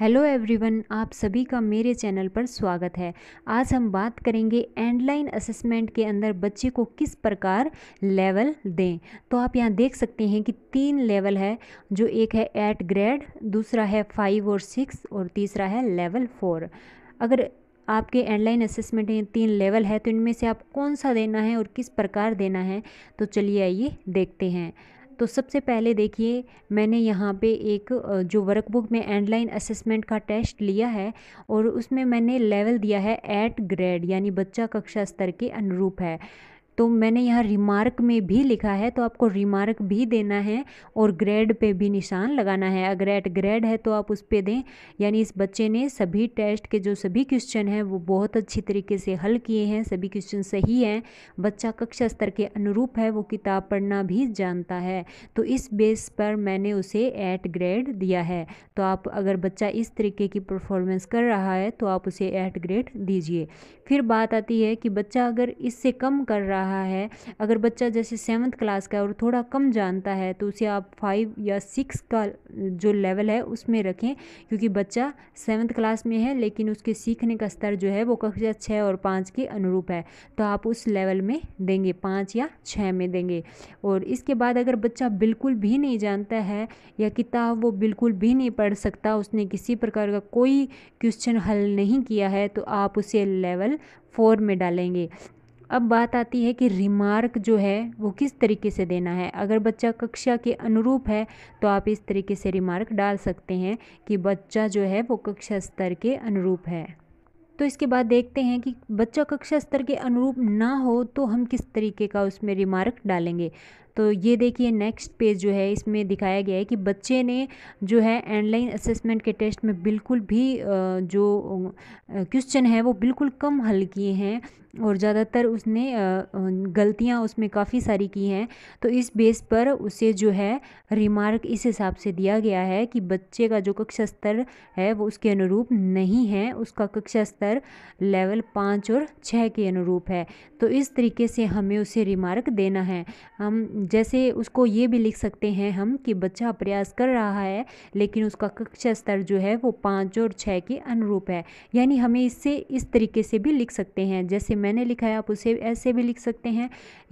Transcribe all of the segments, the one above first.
hello everyone आप सभी का मेरे चैनल पर स्वागत है आज हम बात करेंगे एंडलाइन असेसमेंट के अंदर बच्चे को किस प्रकार लेवल दें तो आप यहाँ देख सकते हैं कि तीन लेवल है जो एक है एट ग्रेड दूसरा है फाइव और सिक्स और तीसरा है लेवल फोर अगर आपके एंडलाइन असेसमेंट में तीन लेवल है तो इनमें से आप कौन सा देना है और किस प्रकार देना है तो चलिए आइए देखते हैं तो सबसे पहले देखिए मैंने यहाँ पे एक जो वर्कबुक में एंडलाइन असेसमेंट का टेस्ट लिया है और उसमें मैंने लेवल दिया है एट ग्रेड यानी बच्चा कक्षा स्तर के अनुरूप है तो मैंने यहाँ रिमार्क में भी लिखा है तो आपको रिमार्क भी देना है और ग्रेड पे भी निशान लगाना है अगर एट ग्रेड है तो आप उस पर दें यानी इस बच्चे ने सभी टेस्ट के जो सभी क्वेश्चन हैं वो बहुत अच्छी तरीके से हल किए हैं सभी क्वेश्चन सही हैं बच्चा कक्षा स्तर के अनुरूप है वो किताब पढ़ना भी जानता है तो इस बेस पर मैंने उसे एट ग्रेड दिया है तो आप अगर बच्चा इस तरीके की परफॉर्मेंस कर रहा है तो आप उसे एट ग्रेड दीजिए फिर बात आती है कि बच्चा अगर इससे कम कर रहा रहा है अगर बच्चा जैसे सेवन्थ क्लास का है और थोड़ा कम जानता है तो उसे आप फाइव या सिक्स का जो लेवल है उसमें रखें क्योंकि बच्चा सेवन्थ क्लास में है लेकिन उसके सीखने का स्तर जो है वो कक्षा छः और पाँच के अनुरूप है तो आप उस लेवल में देंगे पाँच या छः में देंगे और इसके बाद अगर बच्चा बिल्कुल भी नहीं जानता है या किताब वो बिल्कुल भी नहीं पढ़ सकता उसने किसी प्रकार का कोई क्वेश्चन हल नहीं किया है तो आप उसे लेवल फोर में डालेंगे अब बात आती है कि रिमार्क जो है वो किस तरीके से देना है अगर बच्चा कक्षा के अनुरूप है तो आप इस तरीके से रिमार्क डाल सकते हैं कि बच्चा जो है वो कक्षा स्तर के अनुरूप है तो इसके बाद देखते हैं कि बच्चा कक्षा स्तर के अनुरूप ना हो तो हम किस तरीके का उसमें रिमार्क डालेंगे तो ये देखिए नेक्स्ट पेज जो है इसमें दिखाया गया है कि बच्चे ने जो है ऑनलाइन असेसमेंट के टेस्ट में बिल्कुल भी जो क्वेश्चन है वो बिल्कुल कम हल किए हैं और ज़्यादातर उसने गलतियाँ उसमें काफ़ी सारी की हैं तो इस बेस पर उसे जो है रिमार्क इस हिसाब से दिया गया है कि बच्चे का जो कक्षा स्तर है वो उसके अनुरूप नहीं है उसका कक्षा स्तर लेवल पाँच और छः के अनुरूप है तो इस तरीके से हमें उसे रिमार्क देना है हम जैसे उसको ये भी लिख सकते हैं हम कि बच्चा प्रयास कर रहा है लेकिन उसका कक्षा स्तर जो है वो पाँच और छः के अनुरूप है यानी हमें इससे इस तरीके से भी लिख सकते हैं जैसे मैंने लिखा है आप उसे ऐसे भी लिख सकते हैं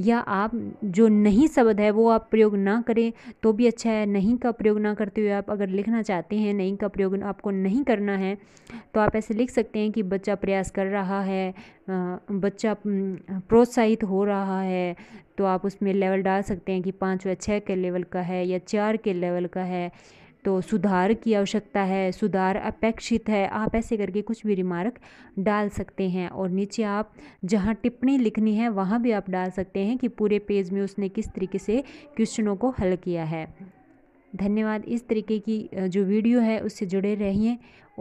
या आप जो नहीं शब्द है वो आप प्रयोग ना करें तो भी अच्छा है नहीं का प्रयोग ना करते हुए आप अगर लिखना चाहते हैं नहीं का प्रयोग आपको नहीं करना है तो आप ऐसे लिख सकते हैं कि बच्चा प्रयास कर रहा है बच्चा प्रोत्साहित हो रहा है तो आप उसमें लेवल डाल सकते हैं कि पाँच या छः के लेवल का है या चार के लेवल का है तो सुधार की आवश्यकता है सुधार अपेक्षित है आप ऐसे करके कुछ भी रिमार्क डाल सकते हैं और नीचे आप जहाँ टिप्पणी लिखनी है वहाँ भी आप डाल सकते हैं कि पूरे पेज में उसने किस तरीके से क्वेश्चनों को हल किया है धन्यवाद इस तरीके की जो वीडियो है उससे जुड़े रहिए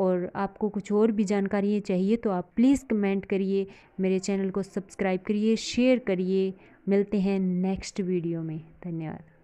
और आपको कुछ और भी जानकारी चाहिए तो आप प्लीज़ कमेंट करिए मेरे चैनल को सब्सक्राइब करिए शेयर करिए मिलते हैं नेक्स्ट वीडियो में धन्यवाद